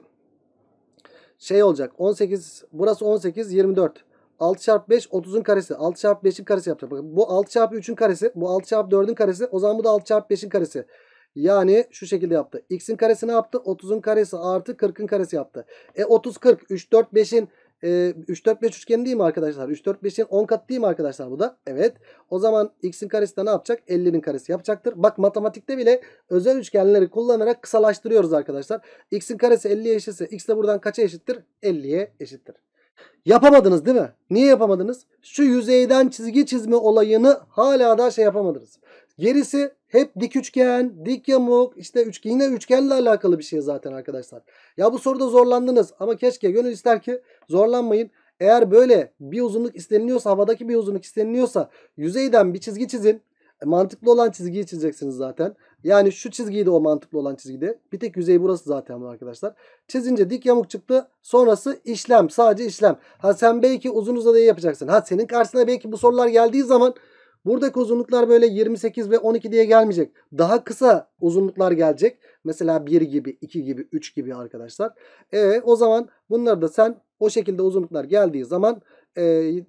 şey olacak. 18 burası 18 24. 6 çarpı 5 30'un karesi. 6 çarpı 5'in karesi yapacak. Bakın bu 6 çarpı 3'ün karesi. Bu 6 çarpı 4'ün karesi. O zaman bu da 6 çarpı 5'in karesi. Yani şu şekilde yaptı. X'in karesi ne yaptı? 30'un karesi artı 40'ın karesi yaptı. E 30 40 3 4 5'in e, 3-4-5 üçgeni değil mi arkadaşlar? 3-4-5'in 10 kat değil mi arkadaşlar bu da? Evet. O zaman x'in karesi de ne yapacak? 50'nin karesi yapacaktır. Bak matematikte bile özel üçgenleri kullanarak kısalaştırıyoruz arkadaşlar. x'in karesi 50'ye eşitse x de buradan kaça eşittir? 50'ye eşittir. Yapamadınız değil mi? Niye yapamadınız? Şu yüzeyden çizgi çizme olayını hala daha şey yapamadınız. Gerisi hep dik üçgen, dik yamuk, işte üçgen, yine üçgenle alakalı bir şey zaten arkadaşlar. Ya bu soruda zorlandınız ama keşke gönül ister ki zorlanmayın. Eğer böyle bir uzunluk isteniliyorsa, havadaki bir uzunluk isteniliyorsa yüzeyden bir çizgi çizin. E, mantıklı olan çizgiyi çizeceksiniz zaten. Yani şu çizgiyi de o mantıklı olan çizgide. Bir tek yüzey burası zaten bu arkadaşlar. Çizince dik yamuk çıktı. Sonrası işlem. Sadece işlem. Ha sen belki uzun uzadıya yapacaksın. Ha senin karşısına belki bu sorular geldiği zaman Buradaki uzunluklar böyle 28 ve 12 diye gelmeyecek. Daha kısa uzunluklar gelecek. Mesela 1 gibi, 2 gibi, 3 gibi arkadaşlar. E, o zaman bunları da sen o şekilde uzunluklar geldiği zaman e,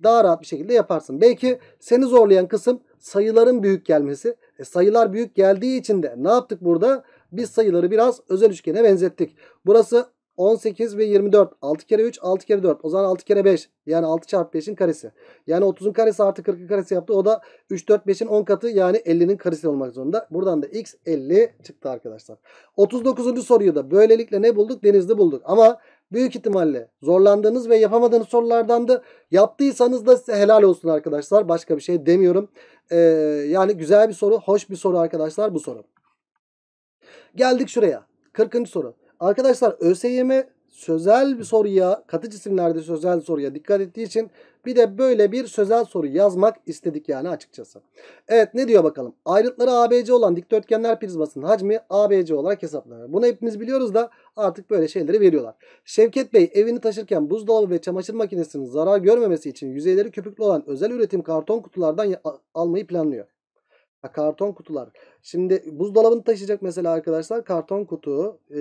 daha rahat bir şekilde yaparsın. Belki seni zorlayan kısım sayıların büyük gelmesi. E, sayılar büyük geldiği için de ne yaptık burada? Biz sayıları biraz özel üçgene benzettik. Burası 18 ve 24. 6 kere 3 6 kere 4. O zaman 6 kere 5. Yani 6 çarpı 5'in karesi. Yani 30'un karesi artı 40'ın karesi yaptı. O da 3 4 5'in 10 katı yani 50'nin karesi olmak zorunda. Buradan da x 50 çıktı arkadaşlar. 39. soruyu da böylelikle ne bulduk? Denizli bulduk. Ama büyük ihtimalle zorlandığınız ve yapamadığınız sorulardan da yaptıysanız da size helal olsun arkadaşlar. Başka bir şey demiyorum. Ee, yani güzel bir soru, hoş bir soru arkadaşlar bu soru. Geldik şuraya. 40. soru. Arkadaşlar ÖSYM sözel bir soruya, katı cisimlerde sözel soruya dikkat ettiği için bir de böyle bir sözel soru yazmak istedik yani açıkçası. Evet ne diyor bakalım? Ayrıtları ABC olan dikdörtgenler prizmasının hacmi ABC olarak hesaplanıyor. Bunu hepimiz biliyoruz da artık böyle şeyleri veriyorlar. Şevket Bey evini taşırken buzdolabı ve çamaşır makinesinin zarar görmemesi için yüzeyleri köpüklü olan özel üretim karton kutulardan almayı planlıyor. Ha, karton kutular. Şimdi buzdolabını taşıyacak mesela arkadaşlar karton kutu e,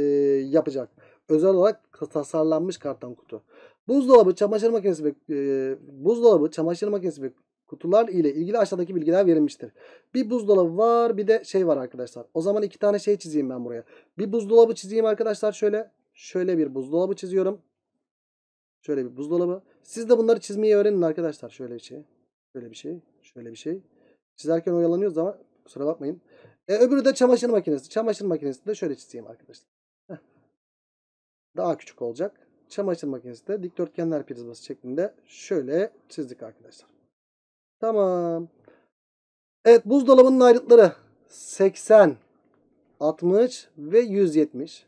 yapacak. Özel olarak tasarlanmış karton kutu. Buzdolabı, çamaşır makinesi ve e, buzdolabı, çamaşır makinesi ve kutular ile ilgili aşağıdaki bilgiler verilmiştir. Bir buzdolabı var, bir de şey var arkadaşlar. O zaman iki tane şey çizeyim ben buraya. Bir buzdolabı çizeyim arkadaşlar şöyle. Şöyle bir buzdolabı çiziyorum. Şöyle bir buzdolabı. Siz de bunları çizmeyi öğrenin arkadaşlar. Şöyle bir şey. Şöyle bir şey. Şöyle bir şey. Çizerken oyalanıyoruz ama kusura bakmayın. E, öbürü de çamaşır makinesi. Çamaşır makinesini de şöyle çizeyim arkadaşlar. Daha küçük olacak. Çamaşır makinesi de dikdörtgenler prizması şeklinde şöyle çizdik arkadaşlar. Tamam. Evet buzdolabının ayrıtları 80, 60 ve 170.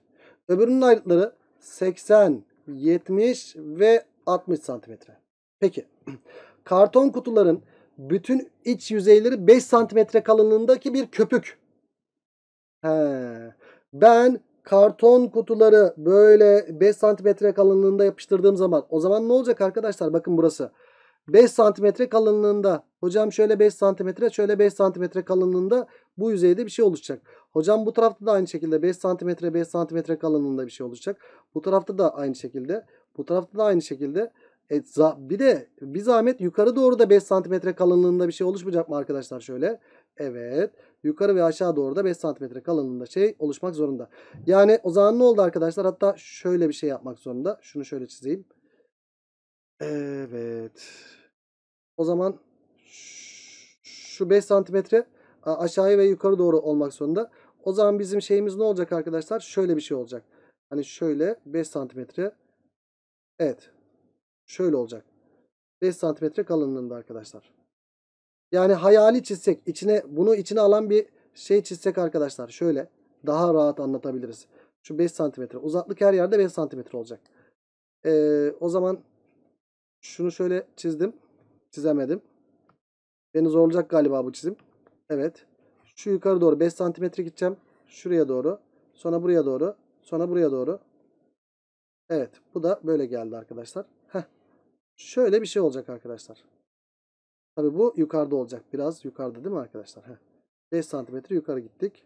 Öbürünün ayrıtları 80, 70 ve 60 santimetre. Peki *clears throat* karton kutuların bütün iç yüzeyleri 5 santimetre kalınlığındaki bir köpük. He. Ben karton kutuları böyle 5 santimetre kalınlığında yapıştırdığım zaman o zaman ne olacak arkadaşlar? Bakın burası. 5 santimetre kalınlığında. Hocam şöyle 5 santimetre şöyle 5 santimetre kalınlığında bu yüzeyde bir şey oluşacak. Hocam bu tarafta da aynı şekilde 5 santimetre 5 santimetre kalınlığında bir şey oluşacak. Bu tarafta da aynı şekilde. Bu tarafta da aynı şekilde. E, bir de bir zahmet yukarı doğru da 5 santimetre kalınlığında bir şey oluşmayacak mı arkadaşlar şöyle? Evet. Yukarı ve aşağı doğru da 5 santimetre kalınlığında şey oluşmak zorunda. Yani o zaman ne oldu arkadaşlar? Hatta şöyle bir şey yapmak zorunda. Şunu şöyle çizeyim. Evet. O zaman şu 5 santimetre aşağı ve yukarı doğru olmak zorunda. O zaman bizim şeyimiz ne olacak arkadaşlar? Şöyle bir şey olacak. Hani şöyle 5 santimetre. Evet şöyle olacak. 5 santimetre kalınlığında arkadaşlar. Yani hayali çizsek içine bunu içine alan bir şey çizsek arkadaşlar şöyle daha rahat anlatabiliriz. Şu 5 santimetre uzaklık her yerde 5 santimetre olacak. Ee, o zaman şunu şöyle çizdim. Çizemedim. Beni zorlayacak galiba bu çizim. Evet. Şu yukarı doğru 5 santimetre gideceğim. Şuraya doğru. Sonra buraya doğru. Sonra buraya doğru. Evet. Bu da böyle geldi arkadaşlar. Şöyle bir şey olacak arkadaşlar. Tabi bu yukarıda olacak. Biraz yukarıda değil mi arkadaşlar? Heh. 5 santimetre yukarı gittik.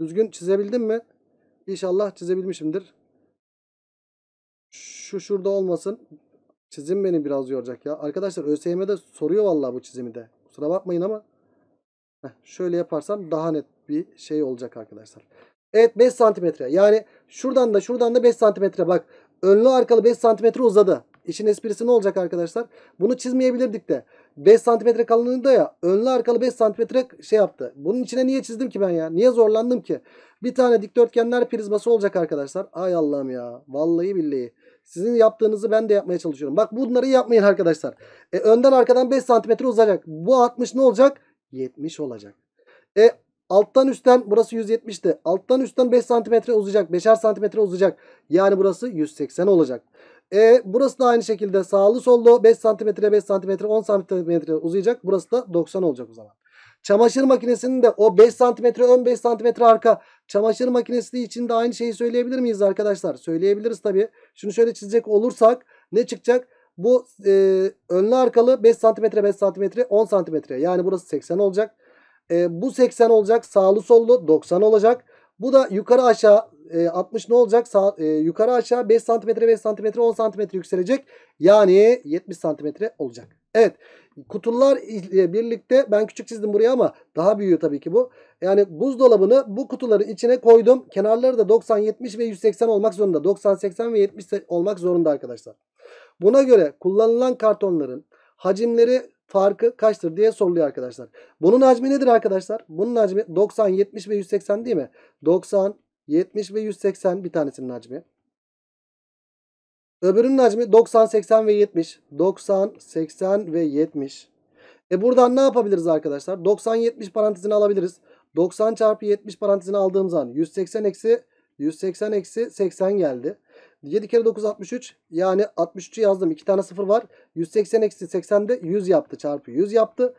Düzgün çizebildim mi? İnşallah çizebilmişimdir. Şu şurada olmasın. Çizim beni biraz yoracak ya. Arkadaşlar ÖSYM'de soruyor vallahi bu çizimi de. Kusura bakmayın ama heh, şöyle yaparsam daha net bir şey olacak arkadaşlar. Evet 5 santimetre. Yani şuradan da şuradan da 5 santimetre. Bak Önlü arkalı 5 santimetre uzadı. İşin esprisi ne olacak arkadaşlar? Bunu çizmeyebilirdik de. 5 santimetre kalınlığında ya önlü arkalı 5 santimetre şey yaptı. Bunun içine niye çizdim ki ben ya? Niye zorlandım ki? Bir tane dikdörtgenler prizması olacak arkadaşlar. Ay Allah'ım ya. Vallahi billahi. Sizin yaptığınızı ben de yapmaya çalışıyorum. Bak bunları yapmayın arkadaşlar. E, önden arkadan 5 santimetre uzayacak. Bu 60 ne olacak? 70 olacak. E Alttan üstten burası 170'ti. Alttan üstten 5 santimetre uzayacak. 5'er santimetre uzayacak. Yani burası 180 olacak. E, burası da aynı şekilde sağlı sollu 5 santimetre 5 santimetre 10 santimetre uzayacak. Burası da 90 olacak o zaman. Çamaşır makinesinin de o 5 santimetre ön 5 santimetre arka çamaşır makinesi için de aynı şeyi söyleyebilir miyiz arkadaşlar? Söyleyebiliriz tabii. Şunu şöyle çizecek olursak ne çıkacak? Bu e, önlü arkalı 5 santimetre 5 santimetre 10 santimetre. Yani burası 80 olacak. E, bu 80 olacak. Sağlı sollu 90 olacak. Bu da yukarı aşağı e, 60 ne olacak? Sağ, e, yukarı aşağı 5 cm 5 cm 10 cm yükselecek. Yani 70 cm olacak. Evet kutular birlikte ben küçük çizdim buraya ama daha büyüyor tabii ki bu. Yani buzdolabını bu kutuların içine koydum. Kenarları da 90, 70 ve 180 olmak zorunda. 90, 80 ve 70 olmak zorunda arkadaşlar. Buna göre kullanılan kartonların hacimleri farkı kaçtır diye soruluyor arkadaşlar. Bunun hacmi nedir arkadaşlar? Bunun hacmi 90, 70 ve 180 değil mi? 90, 70 ve 180 bir tanesinin hacmi. Öbürünün hacmi 90, 80 ve 70. 90, 80 ve 70. E buradan ne yapabiliriz arkadaşlar? 90, 70 parantezini alabiliriz. 90 çarpı 70 parantezini aldığımız zaman 180 eksi 180 eksi 80 geldi. 7 kere 9 63. Yani 63'ü yazdım. 2 tane 0 var. 180 eksi de 100 yaptı. Çarpı 100 yaptı.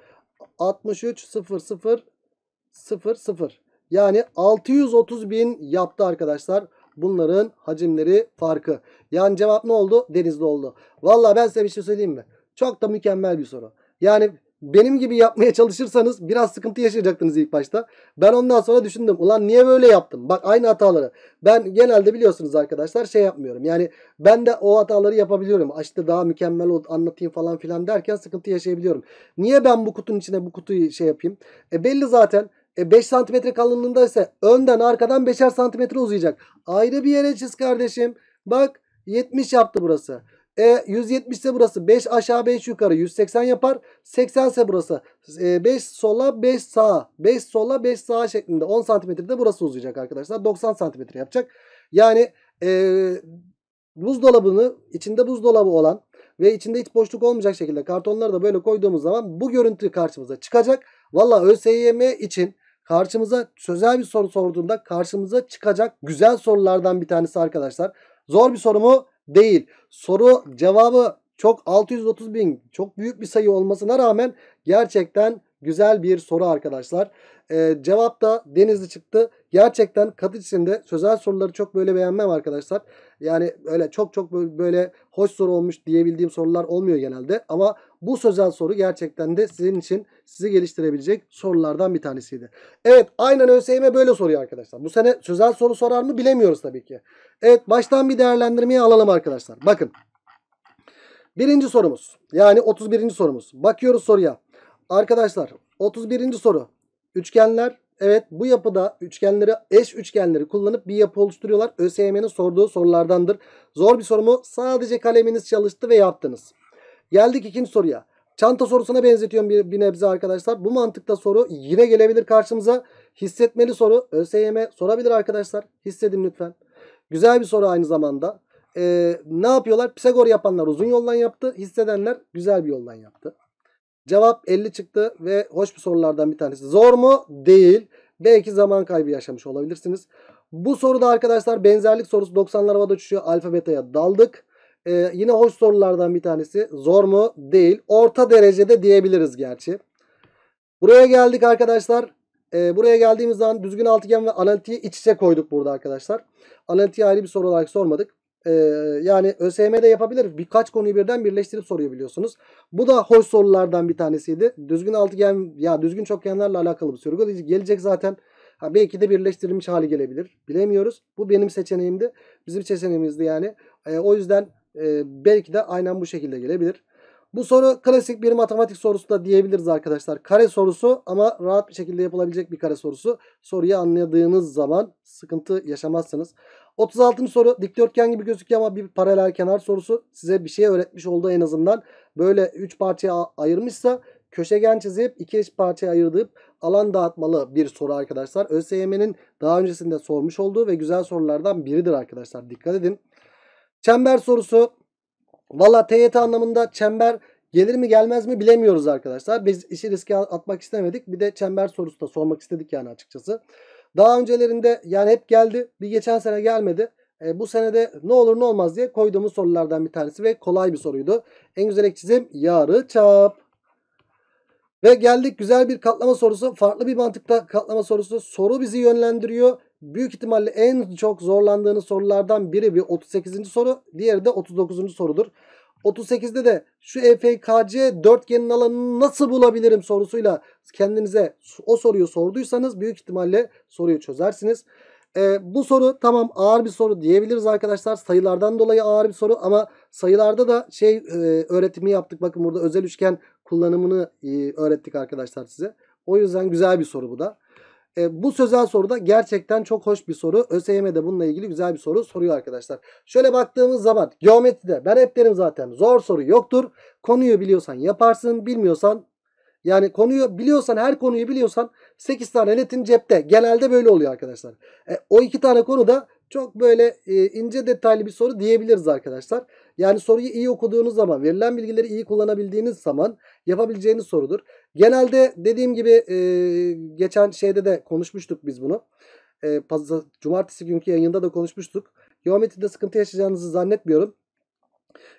63 0 0 0 0. Yani 630 bin yaptı arkadaşlar. Bunların hacimleri farkı. Yani cevap ne oldu? Denizli oldu. Valla ben size bir şey söyleyeyim mi? Çok da mükemmel bir soru. Yani benim gibi yapmaya çalışırsanız biraz sıkıntı yaşayacaktınız ilk başta. Ben ondan sonra düşündüm. Ulan niye böyle yaptım? Bak aynı hataları. Ben genelde biliyorsunuz arkadaşlar şey yapmıyorum. Yani ben de o hataları yapabiliyorum. Ah, işte daha mükemmel anlatayım falan filan derken sıkıntı yaşayabiliyorum. Niye ben bu kutunun içine bu kutuyu şey yapayım? E belli zaten. 5 e, santimetre kalınlığında ise önden arkadan 5'er santimetre uzayacak. Ayrı bir yere çiz kardeşim. Bak 70 yaptı burası. E 170 ise burası 5 aşağı 5 yukarı 180 yapar. 80 ise burası e, 5 sola 5 sağa 5 sola 5 sağa şeklinde 10 santimetrede burası uzayacak arkadaşlar. 90 santimetre yapacak. Yani e, buzdolabını içinde buzdolabı olan ve içinde hiç boşluk olmayacak şekilde kartonları da böyle koyduğumuz zaman bu görüntü karşımıza çıkacak. Valla ÖSYM için karşımıza sözel bir soru sorduğunda karşımıza çıkacak güzel sorulardan bir tanesi arkadaşlar. Zor bir soru mu? değil. Soru cevabı çok 630 bin çok büyük bir sayı olmasına rağmen gerçekten güzel bir soru arkadaşlar. Ee, cevap da Denizli çıktı. Gerçekten Kadıç'sinde sözel soruları çok böyle beğenmem arkadaşlar. Yani öyle çok çok böyle hoş soru olmuş diyebildiğim sorular olmuyor genelde. Ama bu sözel soru gerçekten de sizin için sizi geliştirebilecek sorulardan bir tanesiydi. Evet aynen ÖSYM böyle soruyor arkadaşlar. Bu sene sözel soru sorar mı bilemiyoruz tabii ki. Evet baştan bir değerlendirmeyi alalım arkadaşlar. Bakın. Birinci sorumuz. Yani 31. sorumuz. Bakıyoruz soruya. Arkadaşlar 31. soru. Üçgenler Evet bu yapıda üçgenleri eş üçgenleri kullanıp bir yapı oluşturuyorlar. ÖSYM'nin sorduğu sorulardandır. Zor bir sorumu sadece kaleminiz çalıştı ve yaptınız. Geldik ikinci soruya. Çanta sorusuna benzetiyorum bir, bir nebze arkadaşlar. Bu mantıkta soru yine gelebilir karşımıza. Hissetmeli soru ÖSYM sorabilir arkadaşlar. Hissedin lütfen. Güzel bir soru aynı zamanda. Ee, ne yapıyorlar? Pisagor yapanlar uzun yoldan yaptı. Hissedenler güzel bir yoldan yaptı. Cevap 50 çıktı ve hoş bir sorulardan bir tanesi. Zor mu? Değil. Belki zaman kaybı yaşamış olabilirsiniz. Bu soruda arkadaşlar benzerlik sorusu 90'lar havada uçuşuyor. alfabetaya daldık. Ee, yine hoş sorulardan bir tanesi. Zor mu? Değil. Orta derecede diyebiliriz gerçi. Buraya geldik arkadaşlar. Ee, buraya geldiğimiz zaman düzgün altıgen ve analitiği iç içe koyduk burada arkadaşlar. Analitiği ayrı bir soru olarak sormadık. Ee, yani ÖSYM'de yapabilir. Birkaç konuyu birden birleştirip soruyor biliyorsunuz. Bu da hoş sorulardan bir tanesiydi. Düzgün altıgen ya düzgün çokgenlerle alakalı bir soru. Gelecek zaten. Ha, belki de birleştirilmiş hali gelebilir. Bilemiyoruz. Bu benim seçeneğimdi. Bizim seçeneğimizdi yani. E, o yüzden e, belki de aynen bu şekilde gelebilir. Bu soru klasik bir matematik sorusu da diyebiliriz arkadaşlar. Kare sorusu ama rahat bir şekilde yapılabilecek bir kare sorusu. Soruyu anladığınız zaman sıkıntı yaşamazsınız. 36. soru dikdörtgen gibi gözüküyor ama bir paralel kenar sorusu size bir şey öğretmiş oldu en azından. Böyle 3 parçaya ayırmışsa köşegen çizip iki eş parçaya ayırdıp alan dağıtmalı bir soru arkadaşlar. ÖSYM'nin daha öncesinde sormuş olduğu ve güzel sorulardan biridir arkadaşlar. Dikkat edin. Çember sorusu. Valla TYT anlamında çember gelir mi gelmez mi bilemiyoruz arkadaşlar. Biz işi riske atmak istemedik. Bir de çember sorusu da sormak istedik yani açıkçası. Daha öncelerinde yani hep geldi. Bir geçen sene gelmedi. E, bu senede ne olur ne olmaz diye koyduğumuz sorulardan bir tanesi ve kolay bir soruydu. En güzel ek çizim yarı çap. Ve geldik güzel bir katlama sorusu. Farklı bir mantıkta katlama sorusu. Soru bizi yönlendiriyor. Büyük ihtimalle en çok zorlandığınız sorulardan biri bir 38. soru. Diğeri de 39. sorudur. 38'de de şu EFKC dörtgenin alanını nasıl bulabilirim sorusuyla kendinize o soruyu sorduysanız büyük ihtimalle soruyu çözersiniz. E, bu soru tamam ağır bir soru diyebiliriz arkadaşlar. Sayılardan dolayı ağır bir soru ama sayılarda da şey e, öğretimi yaptık. Bakın burada özel üçgen kullanımını e, öğrettik arkadaşlar size. O yüzden güzel bir soru bu da. E, bu sözel soruda gerçekten çok hoş bir soru. ÖSYM de bununla ilgili güzel bir soru soruyor arkadaşlar. Şöyle baktığımız zaman geometride ben hep derim zaten zor soru yoktur. Konuyu biliyorsan yaparsın bilmiyorsan yani konuyu biliyorsan her konuyu biliyorsan 8 tane netin cepte. Genelde böyle oluyor arkadaşlar. E, o iki tane konu da çok böyle e, ince detaylı bir soru diyebiliriz arkadaşlar. Yani soruyu iyi okuduğunuz zaman, verilen bilgileri iyi kullanabildiğiniz zaman yapabileceğiniz sorudur. Genelde dediğim gibi e, geçen şeyde de konuşmuştuk biz bunu. E, cumartesi günkü yayında da konuşmuştuk. Geometride sıkıntı yaşayacağınızı zannetmiyorum.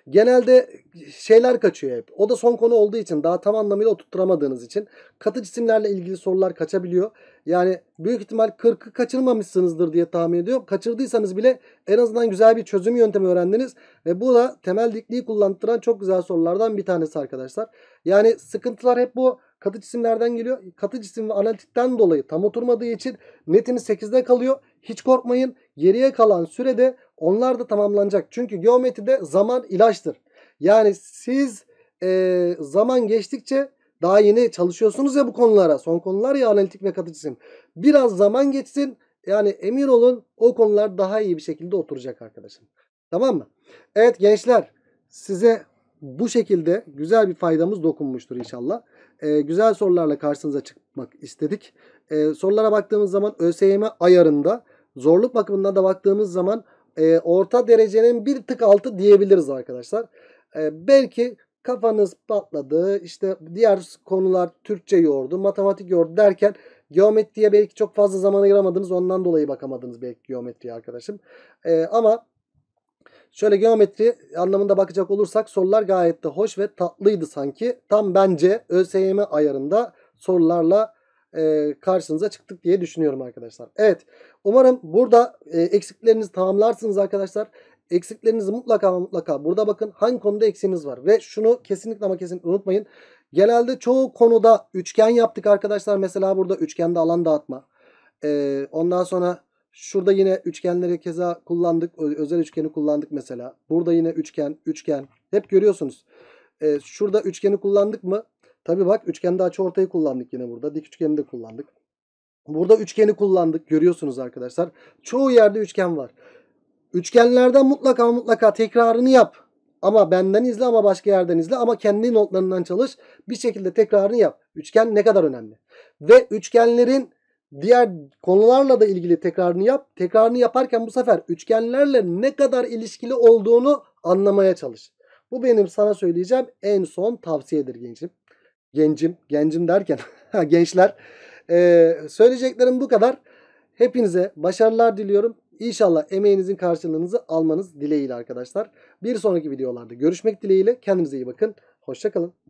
Genelde şeyler kaçıyor hep. O da son konu olduğu için daha tam anlamıyla oturtturamadığınız için katı cisimlerle ilgili sorular kaçabiliyor. Yani büyük ihtimal 40'ı kaçırmamışsınızdır diye tahmin ediyorum. Kaçırdıysanız bile en azından güzel bir çözüm yöntemi öğrendiniz. Ve bu da temel dikliği kullandıran çok güzel sorulardan bir tanesi arkadaşlar. Yani sıkıntılar hep bu katı cisimlerden geliyor. Katı cisim ve analitikten dolayı tam oturmadığı için netiniz 8'de kalıyor. Hiç korkmayın. Geriye kalan sürede onlar da tamamlanacak. Çünkü geometride zaman ilaçtır. Yani siz e, zaman geçtikçe daha yeni çalışıyorsunuz ya bu konulara. Son konular ya analitik ve katı cisim. Biraz zaman geçsin. Yani emin olun o konular daha iyi bir şekilde oturacak arkadaşım. Tamam mı? Evet gençler size bu şekilde güzel bir faydamız dokunmuştur inşallah. Ee, güzel sorularla karşınıza çıkmak istedik. Ee, sorulara baktığımız zaman ÖSYM ayarında zorluk bakımından da baktığımız zaman e, orta derecenin bir tık altı diyebiliriz arkadaşlar. E, belki kafanız patladı işte diğer konular Türkçe yordu matematik yordu derken geometriye belki çok fazla zaman ayıramadınız ondan dolayı bakamadınız belki geometriye arkadaşım. E, ama şöyle geometri anlamında bakacak olursak sorular gayet de hoş ve tatlıydı sanki. Tam bence ÖSYM ayarında sorularla e, karşınıza çıktık diye düşünüyorum arkadaşlar. Evet umarım burada e, eksiklerinizi tamamlarsınız arkadaşlar. Eksiklerinizi mutlaka mutlaka burada bakın hangi konuda eksiğiniz var. Ve şunu kesinlikle ama kesinlikle unutmayın. Genelde çoğu konuda üçgen yaptık arkadaşlar. Mesela burada üçgende alan dağıtma. Ee, ondan sonra şurada yine üçgenleri keza kullandık. Özel üçgeni kullandık mesela. Burada yine üçgen, üçgen. Hep görüyorsunuz. E, şurada üçgeni kullandık mı? Tabi bak üçgende açı ortayı kullandık yine burada. Dik üçgeni de kullandık. Burada üçgeni kullandık. Görüyorsunuz arkadaşlar. Çoğu yerde üçgen var. Üçgenlerden mutlaka mutlaka tekrarını yap. Ama benden izle ama başka yerden izle ama kendi notlarından çalış. Bir şekilde tekrarını yap. Üçgen ne kadar önemli. Ve üçgenlerin diğer konularla da ilgili tekrarını yap. Tekrarını yaparken bu sefer üçgenlerle ne kadar ilişkili olduğunu anlamaya çalış. Bu benim sana söyleyeceğim en son tavsiyedir gençim gencim, gencim derken *laughs* gençler. Ee, söyleyeceklerim bu kadar. Hepinize başarılar diliyorum. İnşallah emeğinizin karşılığınızı almanız dileğiyle arkadaşlar. Bir sonraki videolarda görüşmek dileğiyle. Kendinize iyi bakın. Hoşçakalın.